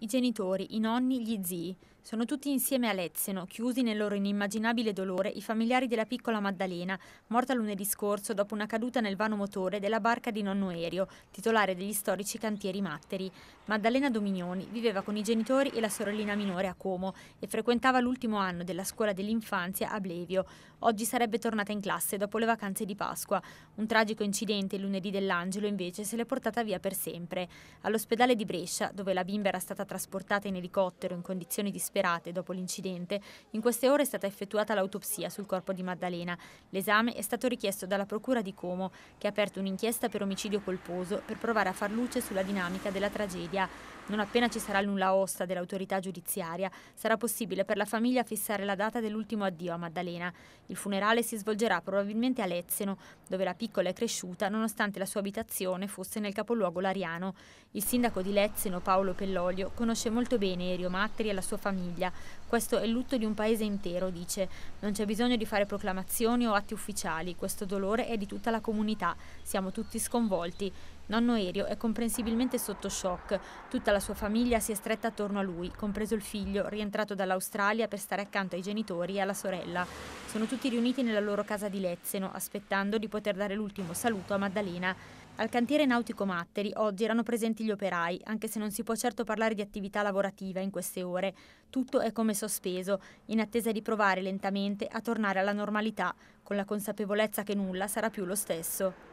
i genitori, i nonni, gli zii. Sono tutti insieme a Lezzeno, chiusi nel loro inimmaginabile dolore, i familiari della piccola Maddalena, morta lunedì scorso dopo una caduta nel vano motore della barca di nonno Erio, titolare degli storici cantieri Matteri. Maddalena Dominioni viveva con i genitori e la sorellina minore a Como e frequentava l'ultimo anno della scuola dell'infanzia a Blevio. Oggi sarebbe tornata in classe dopo le vacanze di Pasqua. Un tragico incidente il lunedì dell'Angelo invece se l'è portata via per sempre. All'ospedale di Brescia, dove la bimba era stata trasportata in elicottero in condizioni di disperate dopo l'incidente. In queste ore è stata effettuata l'autopsia sul corpo di Maddalena. L'esame è stato richiesto dalla Procura di Como, che ha aperto un'inchiesta per omicidio colposo per provare a far luce sulla dinamica della tragedia. Non appena ci sarà il nulla osta dell'autorità giudiziaria, sarà possibile per la famiglia fissare la data dell'ultimo addio a Maddalena. Il funerale si svolgerà probabilmente a Lezzeno, dove la piccola è cresciuta nonostante la sua abitazione fosse nel capoluogo lariano. Il sindaco di Lezzeno, Paolo Pellolio, conosce molto bene Erio Matteri e la sua famiglia famiglia. Questo è il lutto di un paese intero, dice. Non c'è bisogno di fare proclamazioni o atti ufficiali, questo dolore è di tutta la comunità, siamo tutti sconvolti. Nonno Erio è comprensibilmente sotto shock. Tutta la sua famiglia si è stretta attorno a lui, compreso il figlio, rientrato dall'Australia per stare accanto ai genitori e alla sorella. Sono tutti riuniti nella loro casa di Lezzeno, aspettando di poter dare l'ultimo saluto a Maddalena. Al cantiere nautico Matteri oggi erano presenti gli operai, anche se non si può certo parlare di attività lavorativa in queste ore. Tutto è come sospeso, in attesa di provare lentamente a tornare alla normalità, con la consapevolezza che nulla sarà più lo stesso.